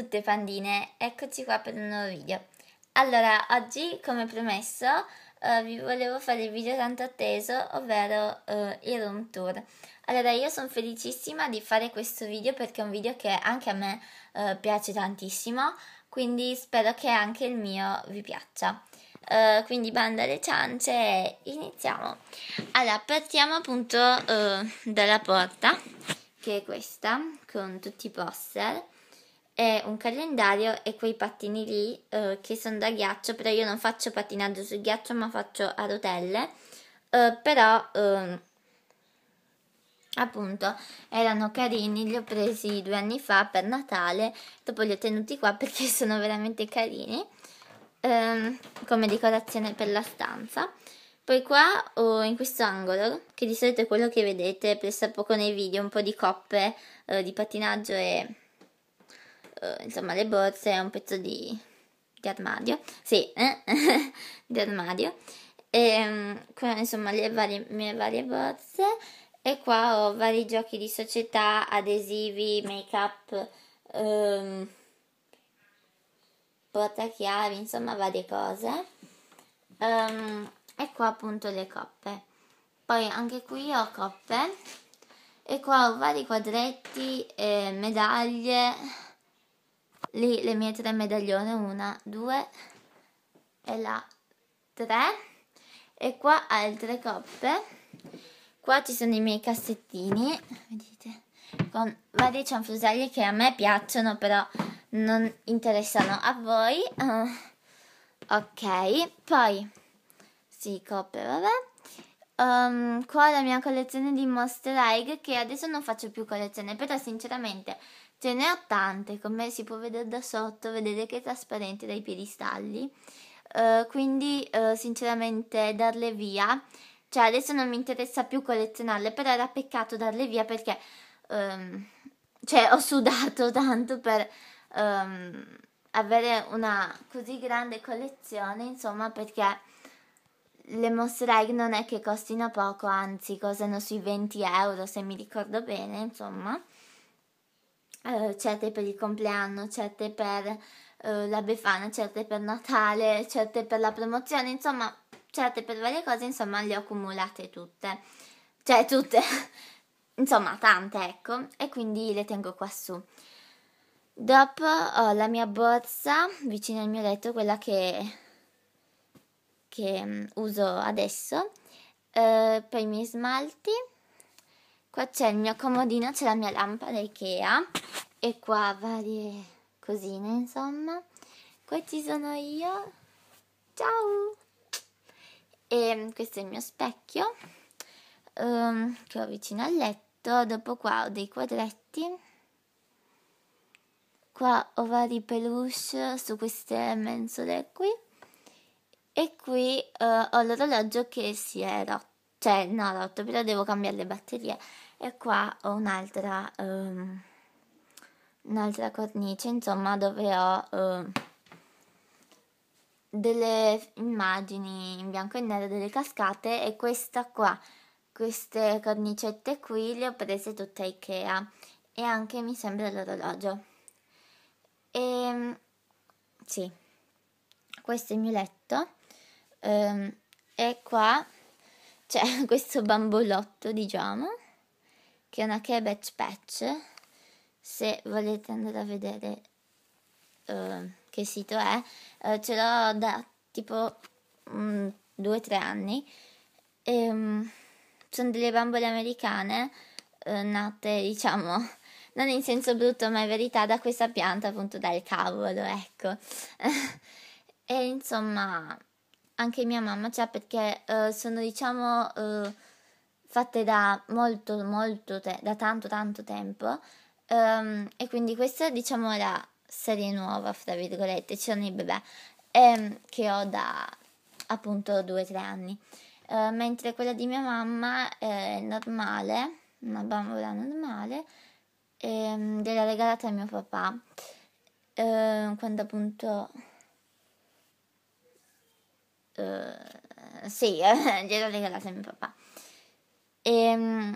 tutte pandine, eccoci qua per un nuovo video. Allora, oggi come promesso eh, vi volevo fare il video tanto atteso, ovvero eh, il room tour. Allora, io sono felicissima di fare questo video perché è un video che anche a me eh, piace tantissimo, quindi spero che anche il mio vi piaccia. Uh, quindi banda alle ciance e iniziamo. Allora, partiamo appunto uh, dalla porta, che è questa, con tutti i poster è un calendario e quei pattini lì eh, che sono da ghiaccio, però io non faccio pattinaggio sul ghiaccio ma faccio a rotelle, eh, però eh, appunto erano carini, li ho presi due anni fa per Natale, dopo li ho tenuti qua perché sono veramente carini ehm, come decorazione per la stanza. Poi qua oh, in questo angolo, che di solito è quello che vedete presso poco nei video, un po' di coppe eh, di pattinaggio e eh, insomma le borse è un pezzo di, di armadio, sì, eh? di armadio, e, ehm, qua insomma le varie, mie varie borse e qua ho vari giochi di società, adesivi, make up, um, ehm, portachiavi, insomma varie cose. Um, e qua appunto le coppe. Poi anche qui ho coppe e qua ho vari quadretti, e eh, medaglie lì le mie tre medaglione, una, due e là tre e qua altre coppe, qua ci sono i miei cassettini, vedete, con vari cianfrusaglie che a me piacciono però non interessano a voi, uh, ok, poi, sì coppe vabbè, Um, qua la mia collezione di Monster Egg che adesso non faccio più collezione, però sinceramente Ce ne ho tante, come si può vedere da sotto, vedete che è trasparente dai piedistalli. Uh, quindi uh, sinceramente darle via, cioè adesso non mi interessa più collezionarle, però era peccato darle via perché um, cioè, ho sudato tanto per um, avere una così grande collezione, insomma, perché le Monster Egg non è che costino poco, anzi costano sui 20 euro se mi ricordo bene, insomma. Eh, certe per il compleanno, certe per eh, la Befana, certe per Natale, certe per la promozione, insomma, certe per varie cose, insomma, le ho accumulate tutte. Cioè, tutte. insomma, tante, ecco. E quindi le tengo qua su. Dopo ho la mia borsa vicino al mio letto, quella che, che mm, uso adesso, eh, poi i miei smalti Qua c'è il mio comodino, c'è la mia lampada Ikea e qua varie cosine insomma. Qua ci sono io. Ciao! E questo è il mio specchio um, che ho vicino al letto. Dopo qua ho dei quadretti. Qua ho vari peluche su queste mensole qui. E qui uh, ho l'orologio che si è rotto. Cioè, no, rotto, però devo cambiare le batterie e qua ho un'altra um, un'altra cornice insomma dove ho uh, delle immagini in bianco e nero delle cascate e questa qua queste cornicette qui le ho prese tutte a Ikea e anche mi sembra l'orologio e ehm, sì questo è il mio letto um, e qua c'è questo bambolotto diciamo che è una cabbage patch, se volete andare a vedere uh, che sito è, uh, ce l'ho da tipo 2-3 mm, anni. E, um, sono delle bambole americane uh, nate, diciamo, non in senso brutto, ma in verità da questa pianta, appunto dal cavolo, ecco. e insomma, anche mia mamma c'ha perché uh, sono, diciamo, uh, fatte da molto molto te- da tanto tanto tempo um, e quindi questa diciamo è la serie nuova fra virgolette c'erano i bebè ehm, che ho da appunto 2-3 anni uh, mentre quella di mia mamma eh, è normale una bambola normale ehm, gliela regalata a mio papà ehm, quando appunto eh, sì, gliela regalata a mio papà e, ehm,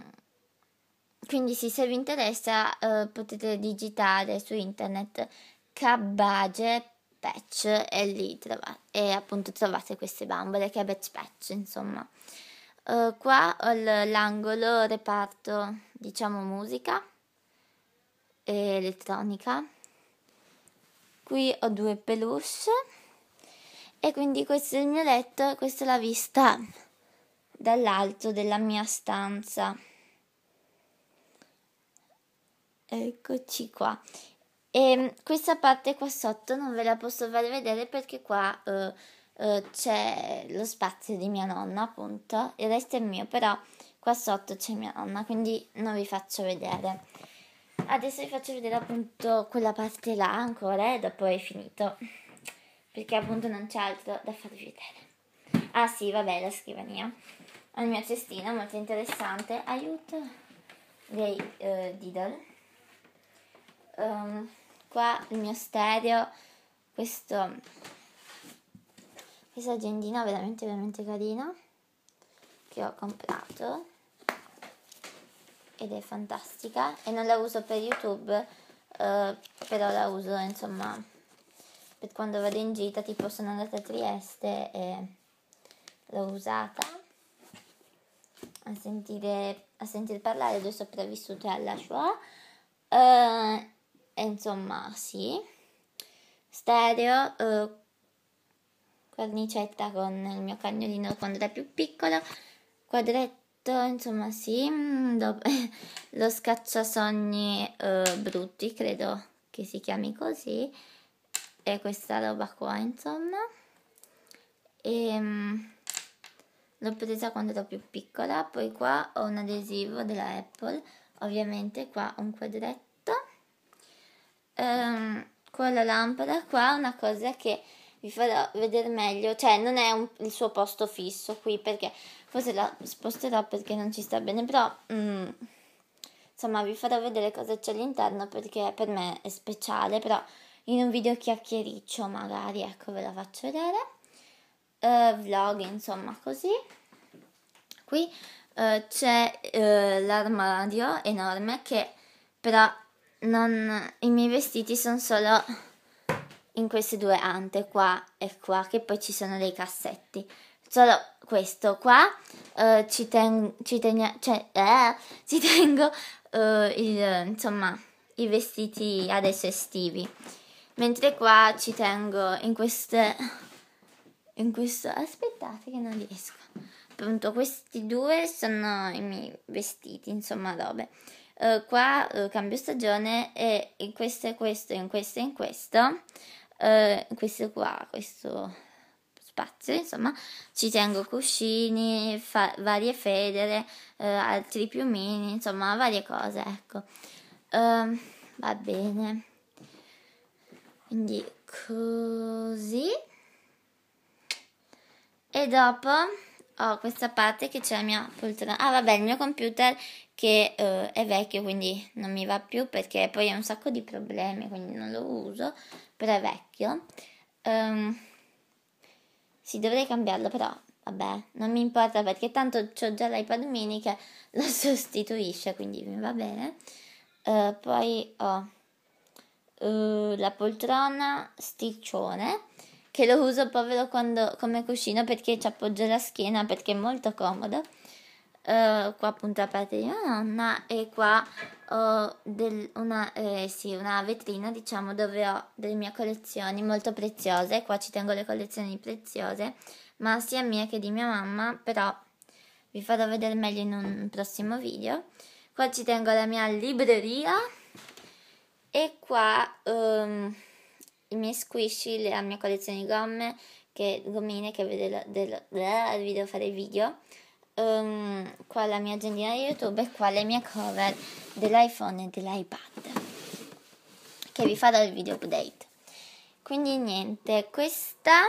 quindi sì, se vi interessa eh, potete digitare su internet Cabbage Patch e lì trovate, e appunto trovate queste bambole, Cabbage Patch insomma. Uh, qua ho l'angolo reparto, diciamo, musica e elettronica. Qui ho due peluche e quindi questo è il mio letto, questa è la vista dall'alto della mia stanza. Eccoci qua. E ehm, questa parte qua sotto non ve la posso far vedere perché qua eh, eh, c'è lo spazio di mia nonna, appunto. Il resto è mio, però qua sotto c'è mia nonna, quindi non vi faccio vedere. Adesso vi faccio vedere appunto quella parte là ancora e dopo è finito. Perché appunto non c'è altro da farvi vedere. Ah sì, vabbè, la scrivania la mia cestina molto interessante aiuto dei uh, Diddle um, qua il mio stereo questo questa agendina veramente veramente carina che ho comprato ed è fantastica e non la uso per youtube eh, però la uso insomma per quando vado in gita tipo sono andata a Trieste e l'ho usata a sentire, a sentire parlare dei sopravvissute alla Shoah. Uh, e insomma, sì. Stereo, uh, cornicetta con il mio cagnolino quando era più piccolo, quadretto, insomma, sì. Mm, Dopo, lo scacciasogni uh, brutti, credo che si chiami così. E questa roba qua, insomma. E, ehm, l'ho presa quando ero più piccola, poi qua ho un adesivo della Apple, ovviamente qua un quadretto, ehm, qua la lampada, qua una cosa che vi farò vedere meglio, cioè non è un, il suo posto fisso qui perché forse la sposterò perché non ci sta bene, però mm, insomma vi farò vedere cosa c'è all'interno perché per me è speciale, però in un video chiacchiericcio magari, ecco ve la faccio vedere eh, vlog, insomma, così. Qui eh, c'è eh, l'armadio enorme che però non, i miei vestiti sono solo in queste due ante qua e qua, che poi ci sono dei cassetti. Solo questo qua eh, ci, ten, ci, tenia, cioè, eh, ci tengo eh, il, insomma, i vestiti adesso estivi. Mentre qua ci tengo in queste in questo aspettate che non riesco appunto questi due sono i miei vestiti insomma robe uh, qua uh, cambio stagione e in questo e questo in questo e in questo uh, questo qua questo spazio insomma ci tengo cuscini fa- varie federe altri piumini insomma varie cose ecco ehm, va bene quindi così e dopo ho questa parte che c'è la mia poltrona. Ah, vabbè, il mio computer che eh, è vecchio, quindi non mi va più perché poi ha un sacco di problemi, quindi non lo uso, però è vecchio. Um, sì, dovrei cambiarlo, però vabbè, non mi importa perché tanto ho già l'iPad mini che lo sostituisce, quindi mi va bene. Uh, poi ho uh, la poltrona sticcione che lo uso povero quando, come cuscino perché ci appoggio la schiena perché è molto comodo. Uh, qua appunto la parte di mia nonna e qua ho del, una, eh, sì, una vetrina diciamo dove ho delle mie collezioni molto preziose qua ci tengo le collezioni preziose ma sia mia che di mia mamma però vi farò vedere meglio in un prossimo video qua ci tengo la mia libreria e qua um, i miei squishy, la mia collezione di gomme, che, gommine che vedo del, vi devo fare video, um, qua la mia agendina di YouTube e qua le mie cover dell'iPhone e dell'iPad, che vi farò il video update. Quindi niente, questa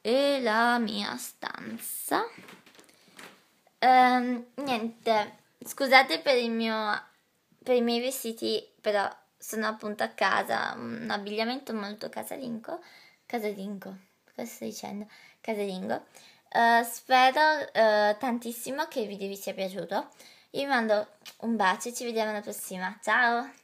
è la mia stanza. Um, niente, scusate per il mio per i miei vestiti, però sono appunto a casa, un abbigliamento molto casalingo, casalingo, cosa sto dicendo? Casalingo. Uh, spero uh, tantissimo che il video vi sia piaciuto. Io vi mando un bacio e ci vediamo alla prossima. Ciao!